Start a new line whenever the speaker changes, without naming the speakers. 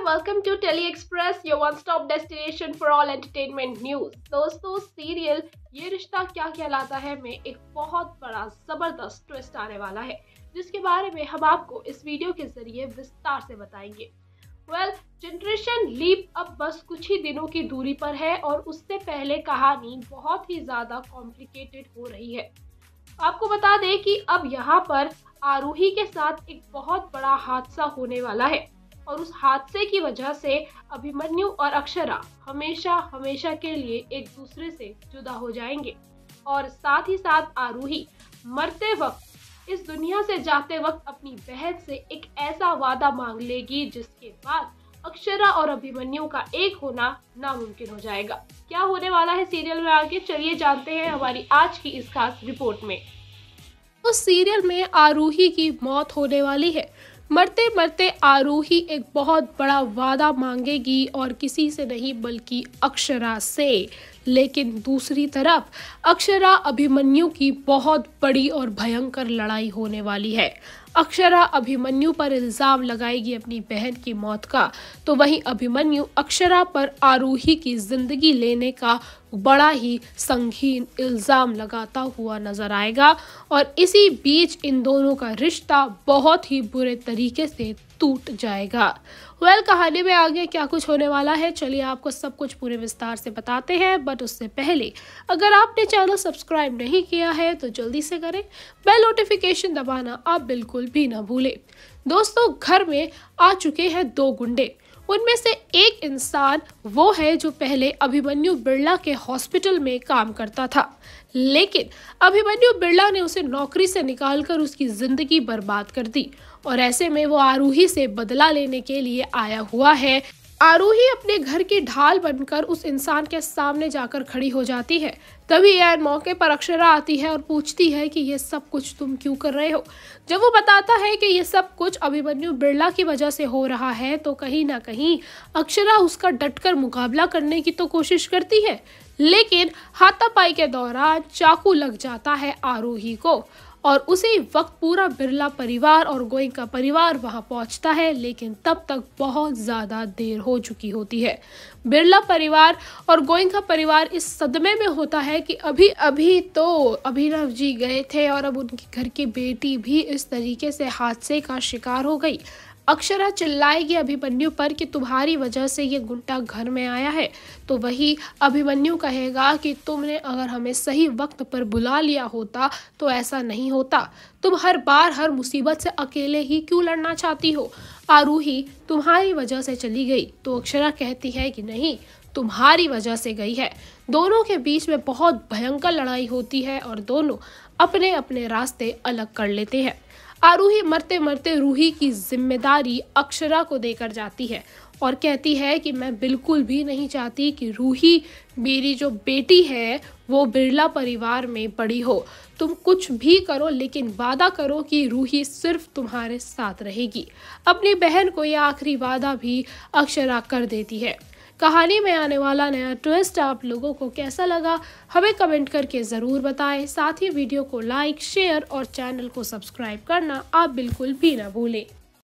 everyone welcome to tele express your one stop destination for all entertainment news दोस्तों serial Yeh Rishta क्या कहलाता है में एक बहुत बड़ा जबरदस्त ट्विस्ट आने वाला है जिसके बारे में हम आपको इस वीडियो के जरिए विस्तार से बताएंगे वेल जनरेशन लीप अब बस कुछ ही दिनों की दूरी पर है और उससे पहले कहानी बहुत ही ज़्यादा कॉम्प्लिकेटेड हो रही है आपको बता दें कि अब यहाँ पर आरूही के साथ एक बहुत बड़ा हादसा होने वाला है और उस हादसे की वजह से अभिमन्यु और अक्षरा हमेशा हमेशा के लिए एक दूसरे से जुदा हो जाएंगे और साथ ही साथ आरूही मरते वक्त इस दुनिया से जाते वक्त अपनी बहन से एक ऐसा वादा मांग लेगी जिसके बाद अक्षरा और अभिमन्यु का एक होना नामुमकिन हो जाएगा क्या होने वाला है सीरियल में आगे चलिए जानते हैं हमारी आज की इस खास रिपोर्ट में तो सीरियल में आरूही की मौत होने वाली है मरते मरते आरूही एक बहुत बड़ा वादा मांगेगी और किसी से नहीं बल्कि अक्षरा से लेकिन दूसरी तरफ अक्षरा अभिमन्यु की बहुत बड़ी और भयंकर लड़ाई होने वाली है अक्षरा अभिमन्यु पर इल्ज़ाम लगाएगी अपनी बहन की मौत का तो वहीं अभिमन्यु अक्षरा पर आरूही की ज़िंदगी लेने का बड़ा ही संगीन इल्ज़ाम लगाता हुआ नज़र आएगा और इसी बीच इन दोनों का रिश्ता बहुत ही बुरे तरीके से टूट जाएगा वेल well, कहानी में आगे क्या कुछ होने वाला है चलिए आपको सब कुछ पूरे विस्तार से बताते हैं बट उससे पहले अगर आपने चैनल सब्सक्राइब नहीं किया है तो जल्दी से करें बेल नोटिफिकेशन दबाना आप बिल्कुल भी ना भूलें दोस्तों घर में आ चुके हैं दो गुंडे उनमें से एक इंसान वो है जो पहले अभिमन्यु बिरला के हॉस्पिटल में काम करता था लेकिन अभिमन्यु बिरला ने उसे नौकरी से निकालकर उसकी ज़िंदगी बर्बाद कर दी और ऐसे में वो आरूही से बदला लेने के लिए आया हुआ है आरूही अपने घर की ढाल बनकर उस इंसान के सामने जाकर खड़ी हो जाती है तभी एन मौके पर अक्षरा आती है और पूछती है कि यह सब कुछ तुम क्यों कर रहे हो जब वो बताता है कि यह सब कुछ अभिमन्यु बिरला की वजह से हो रहा है तो कहीं ना कहीं अक्षरा उसका डटकर मुकाबला करने की तो कोशिश करती है लेकिन हाथापाई के दौरान चाकू लग जाता है आरोही को और उसी वक्त पूरा बिरला परिवार और गोइंग का परिवार वहां पहुंचता है लेकिन तब तक बहुत ज़्यादा देर हो चुकी होती है बिरला परिवार और गोइंग का परिवार इस सदमे में होता है कि अभी अभी तो अभिनव जी गए थे और अब उनके घर की बेटी भी इस तरीके से हादसे का शिकार हो गई अक्षरा चिल्लाएगी अभिमन्यु पर कि तुम्हारी वजह से ये गुंडा घर में आया है तो वही अभिमन्यु कहेगा कि तुमने अगर हमें सही वक्त पर बुला लिया होता तो ऐसा नहीं होता तुम हर बार हर मुसीबत से अकेले ही क्यों लड़ना चाहती हो आरूही तुम्हारी वजह से चली गई तो अक्षरा कहती है कि नहीं तुम्हारी वजह से गई है दोनों के बीच में बहुत भयंकर लड़ाई होती है और दोनों अपने अपने रास्ते अलग कर लेते हैं आरूही मरते मरते रूही की जिम्मेदारी अक्षरा को देकर जाती है और कहती है कि मैं बिल्कुल भी नहीं चाहती कि रूही मेरी जो बेटी है वो बिरला परिवार में बड़ी हो तुम कुछ भी करो लेकिन वादा करो कि रूही सिर्फ तुम्हारे साथ रहेगी अपनी बहन को यह आखिरी वादा भी अक्षरा कर देती है कहानी में आने वाला नया ट्विस्ट आप लोगों को कैसा लगा हमें कमेंट करके ज़रूर बताएं साथ ही वीडियो को लाइक शेयर और चैनल को सब्सक्राइब करना आप बिल्कुल भी ना भूलें